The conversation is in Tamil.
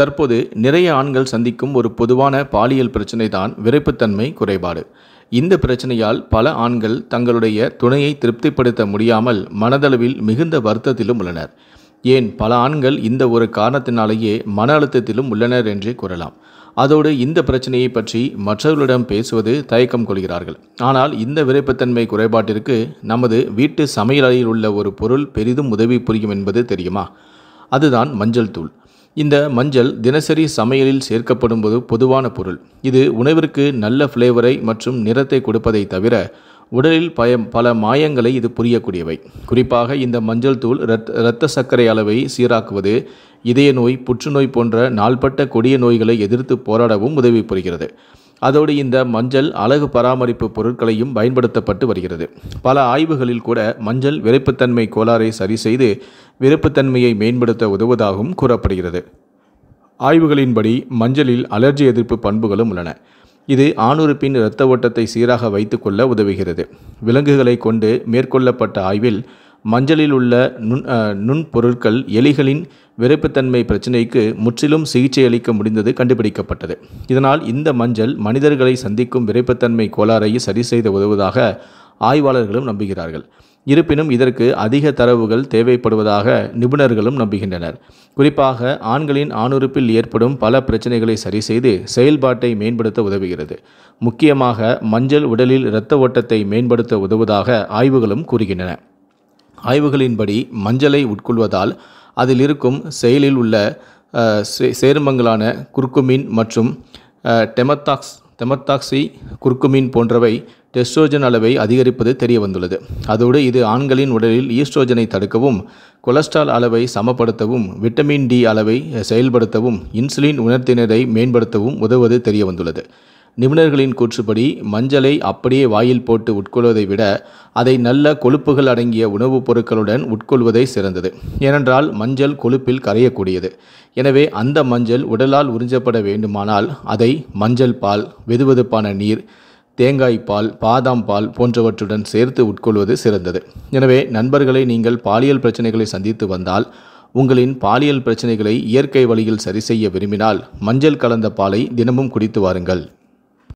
தற்போது நிறைய ஆண்கள் சந்திக்கும் ஒரு பொதுவான பாலியல் பிரச்சனை தான் விரைப்புத்தன்மை குறைபாடு இந்த பிரச்சனையால் பல ஆண்கள் தங்களுடைய துணையை திருப்திப்படுத்த முடியாமல் மனதளவில் மிகுந்த வருத்தத்திலும் உள்ளனர் ஏன் பல ஆண்கள் இந்த ஒரு காரணத்தினாலேயே மன அழுத்தத்திலும் உள்ளனர் என்றே கூறலாம் அதோடு இந்த பிரச்சனையை பற்றி மற்றவர்களிடம் பேசுவது தயக்கம் கொள்கிறார்கள் ஆனால் இந்த விரைப்புத்தன்மை குறைபாட்டிற்கு நமது வீட்டு சமையலறையில் உள்ள ஒரு பொருள் பெரிதும் உதவி புரியும் என்பது தெரியுமா அதுதான் மஞ்சள் தூள் இந்த மஞ்சள் தினசரி சமையலில் சேர்க்கப்படும்போது பொதுவான பொருள் இது உணவிற்கு நல்ல ஃப்ளேவரை மற்றும் நிறத்தை கொடுப்பதை தவிர உடலில் பய பல மாயங்களை இது புரியக்கூடியவை குறிப்பாக இந்த மஞ்சள் தூள் ரத் இரத்த சர்க்கரை அளவை சீராக்குவது இதய நோய் புற்றுநோய் போன்ற நாள்பட்ட கொடிய நோய்களை எதிர்த்து போராடவும் உதவி புரிகிறது அதோடு இந்த மஞ்சள் அழகு பராமரிப்பு பொருட்களையும் பயன்படுத்தப்பட்டு வருகிறது பல ஆய்வுகளில் கூட மஞ்சள் விரைப்புத்தன்மை கோளாறை சரி செய்து விருப்புத்தன்மையை மேம்படுத்த உதவுவதாகவும் கூறப்படுகிறது ஆய்வுகளின்படி மஞ்சளில் அலர்ஜி எதிர்ப்பு பண்புகளும் உள்ளன இது ஆணுறுப்பின் இரத்த ஓட்டத்தை சீராக வைத்துக்கொள்ள உதவுகிறது விலங்குகளை கொண்டு மேற்கொள்ளப்பட்ட ஆய்வில் மஞ்சளில் உள்ள நுண் நுண்பொருட்கள் எலிகளின் விரைப்புத்தன்மை பிரச்சினைக்கு முற்றிலும் சிகிச்சையளிக்க முடிந்தது கண்டுபிடிக்கப்பட்டது இதனால் இந்த மஞ்சள் மனிதர்களை சந்திக்கும் விரைப்புத்தன்மை கோளாறை சரி செய்த உதவுவதாக ஆய்வாளர்களும் நம்புகிறார்கள் இருப்பினும் இதற்கு அதிக தரவுகள் தேவைப்படுவதாக நிபுணர்களும் நம்புகின்றனர் குறிப்பாக ஆண்களின் ஆணுறுப்பில் ஏற்படும் பல பிரச்சனைகளை சரிசெய்து செயல்பாட்டை மேம்படுத்த உதவுகிறது முக்கியமாக மஞ்சள் உடலில் இரத்த ஓட்டத்தை மேம்படுத்த உதவுவதாக ஆய்வுகளும் கூறுகின்றன ஆய்வுகளின்படி மஞ்சளை உட்கொள்வதால் அதில் இருக்கும் செயலில் உள்ள சேர்மங்களான குர்குமின் மற்றும் டெமத்தாக்ஸ் தெமத்தாக்சி குர்குமின் போன்றவை டெஸ்ட்ரோஜன் அளவை அதிகரிப்பது தெரிய வந்துள்ளது அதோடு இது ஆண்களின் உடலில் ஈஸ்ட்ரோஜனை தடுக்கவும் கொலஸ்ட்ரால் அளவை சமப்படுத்தவும் விட்டமின் டி அளவை செயல்படுத்தவும் இன்சுலின் உணர்த்தினரை மேம்படுத்தவும் உதவுவது தெரிய வந்துள்ளது நிபுணர்களின் கூற்றுப்படி மஞ்சளை அப்படியே வாயில் போட்டு உட்கொள்வதை விட அதை நல்ல கொழுப்புகள் அடங்கிய உணவுப் பொருட்களுடன் உட்கொள்வதே சிறந்தது ஏனென்றால் மஞ்சள் கொழுப்பில் கரையக்கூடியது எனவே அந்த மஞ்சள் உடலால் உறிஞ்சப்பட வேண்டுமானால் அதை மஞ்சள் பால் வெதுவெதுப்பான நீர் தேங்காய் பால் பாதாம் பால் போன்றவற்றுடன் சேர்த்து உட்கொள்வது சிறந்தது எனவே நண்பர்களை நீங்கள் பாலியல் பிரச்சனைகளை சந்தித்து வந்தால் உங்களின் பாலியல் பிரச்சனைகளை இயற்கை வழியில் சரி செய்ய விரும்பினால் மஞ்சள் கலந்த பாலை தினமும் குடித்து வாருங்கள்